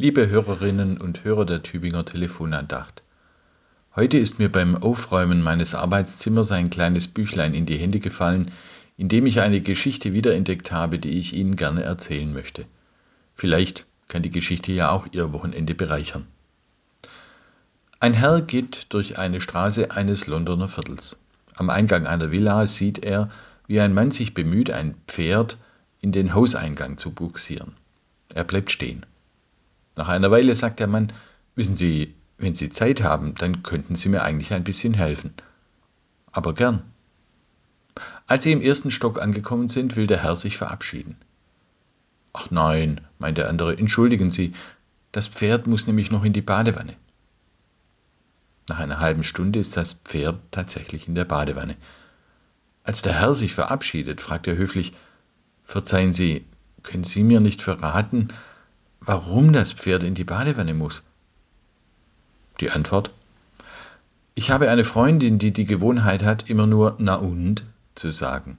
Liebe Hörerinnen und Hörer der Tübinger Telefonandacht, heute ist mir beim Aufräumen meines Arbeitszimmers ein kleines Büchlein in die Hände gefallen, in dem ich eine Geschichte wiederentdeckt habe, die ich Ihnen gerne erzählen möchte. Vielleicht kann die Geschichte ja auch Ihr Wochenende bereichern. Ein Herr geht durch eine Straße eines Londoner Viertels. Am Eingang einer Villa sieht er, wie ein Mann sich bemüht, ein Pferd in den Hauseingang zu buxieren. Er bleibt stehen. Nach einer Weile sagt der Mann, wissen Sie, wenn Sie Zeit haben, dann könnten Sie mir eigentlich ein bisschen helfen. Aber gern. Als sie im ersten Stock angekommen sind, will der Herr sich verabschieden. Ach nein, meint der andere, entschuldigen Sie, das Pferd muss nämlich noch in die Badewanne. Nach einer halben Stunde ist das Pferd tatsächlich in der Badewanne. Als der Herr sich verabschiedet, fragt er höflich, Verzeihen Sie, können Sie mir nicht verraten, warum das Pferd in die Badewanne muss. Die Antwort? Ich habe eine Freundin, die die Gewohnheit hat, immer nur na und zu sagen.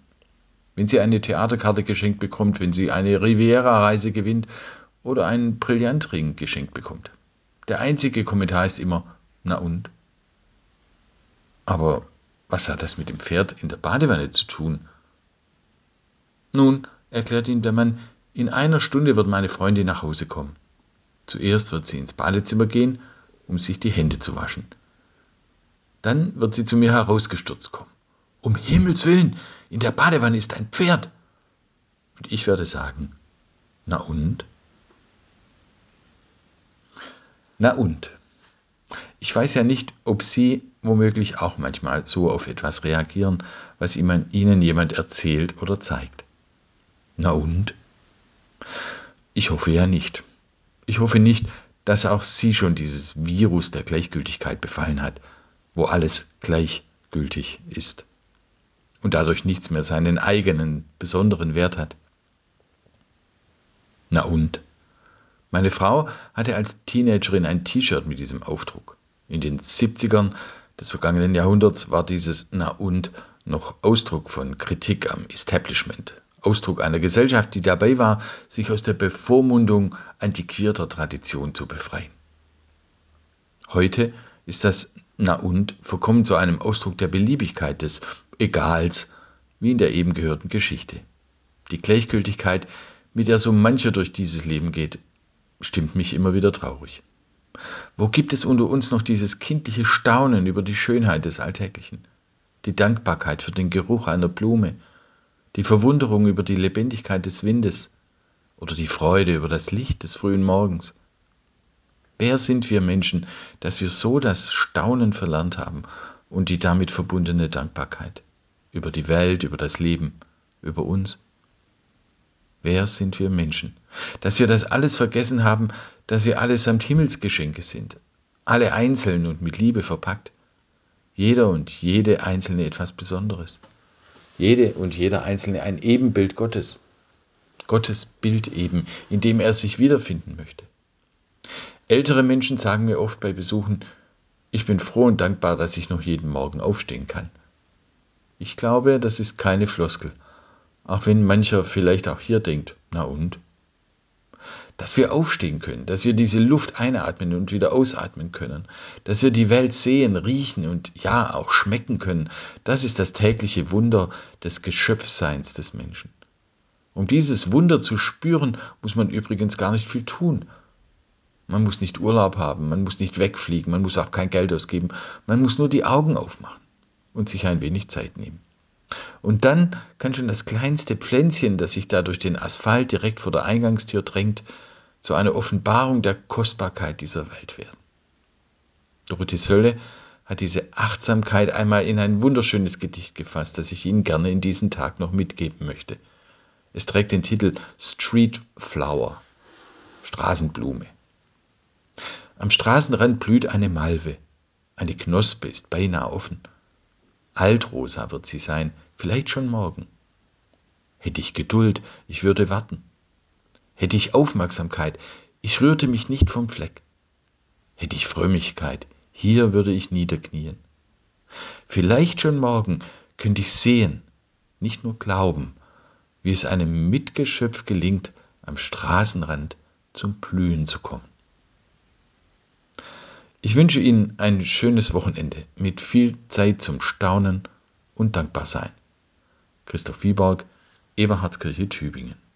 Wenn sie eine Theaterkarte geschenkt bekommt, wenn sie eine Riviera-Reise gewinnt oder einen Brillantring geschenkt bekommt. Der einzige Kommentar ist immer na und. Aber was hat das mit dem Pferd in der Badewanne zu tun? Nun, erklärt ihm der Mann, in einer Stunde wird meine Freundin nach Hause kommen. Zuerst wird sie ins Badezimmer gehen, um sich die Hände zu waschen. Dann wird sie zu mir herausgestürzt kommen. Um Himmels willen, in der Badewanne ist ein Pferd. Und ich werde sagen, na und? Na und? Ich weiß ja nicht, ob Sie womöglich auch manchmal so auf etwas reagieren, was Ihnen jemand erzählt oder zeigt. Na und? Ich hoffe ja nicht. Ich hoffe nicht, dass auch sie schon dieses Virus der Gleichgültigkeit befallen hat, wo alles gleichgültig ist und dadurch nichts mehr seinen eigenen besonderen Wert hat. Na und? Meine Frau hatte als Teenagerin ein T-Shirt mit diesem Aufdruck. In den 70ern des vergangenen Jahrhunderts war dieses Na und noch Ausdruck von Kritik am Establishment, Ausdruck einer Gesellschaft, die dabei war, sich aus der Bevormundung antiquierter Tradition zu befreien. Heute ist das Na und verkommen zu einem Ausdruck der Beliebigkeit des Egals, wie in der eben gehörten Geschichte. Die Gleichgültigkeit, mit der so mancher durch dieses Leben geht, stimmt mich immer wieder traurig. Wo gibt es unter uns noch dieses kindliche Staunen über die Schönheit des Alltäglichen, die Dankbarkeit für den Geruch einer Blume, die Verwunderung über die Lebendigkeit des Windes oder die Freude über das Licht des frühen Morgens. Wer sind wir Menschen, dass wir so das Staunen verlernt haben und die damit verbundene Dankbarkeit über die Welt, über das Leben, über uns? Wer sind wir Menschen, dass wir das alles vergessen haben, dass wir allesamt Himmelsgeschenke sind, alle einzeln und mit Liebe verpackt, jeder und jede einzelne etwas Besonderes jede und jeder Einzelne ein Ebenbild Gottes. Gottes Bild eben, in dem er sich wiederfinden möchte. Ältere Menschen sagen mir oft bei Besuchen, ich bin froh und dankbar, dass ich noch jeden Morgen aufstehen kann. Ich glaube, das ist keine Floskel, auch wenn mancher vielleicht auch hier denkt, na und? dass wir aufstehen können, dass wir diese Luft einatmen und wieder ausatmen können, dass wir die Welt sehen, riechen und ja auch schmecken können. Das ist das tägliche Wunder des Geschöpfseins des Menschen. Um dieses Wunder zu spüren, muss man übrigens gar nicht viel tun. Man muss nicht Urlaub haben, man muss nicht wegfliegen, man muss auch kein Geld ausgeben, man muss nur die Augen aufmachen und sich ein wenig Zeit nehmen. Und dann kann schon das kleinste Pflänzchen, das sich da durch den Asphalt direkt vor der Eingangstür drängt, zu einer Offenbarung der Kostbarkeit dieser Welt werden. Dorothee Sölle hat diese Achtsamkeit einmal in ein wunderschönes Gedicht gefasst, das ich Ihnen gerne in diesen Tag noch mitgeben möchte. Es trägt den Titel Street Flower, Straßenblume. Am Straßenrand blüht eine Malve, eine Knospe ist beinahe offen. Altrosa wird sie sein, vielleicht schon morgen. Hätte ich Geduld, ich würde warten hätte ich Aufmerksamkeit, ich rührte mich nicht vom Fleck. Hätte ich Frömmigkeit, hier würde ich niederknien. Vielleicht schon morgen könnte ich sehen, nicht nur glauben, wie es einem Mitgeschöpf gelingt, am Straßenrand zum Blühen zu kommen. Ich wünsche Ihnen ein schönes Wochenende mit viel Zeit zum Staunen und Dankbarsein. Christoph Wieborg, Eberhardskirche Tübingen.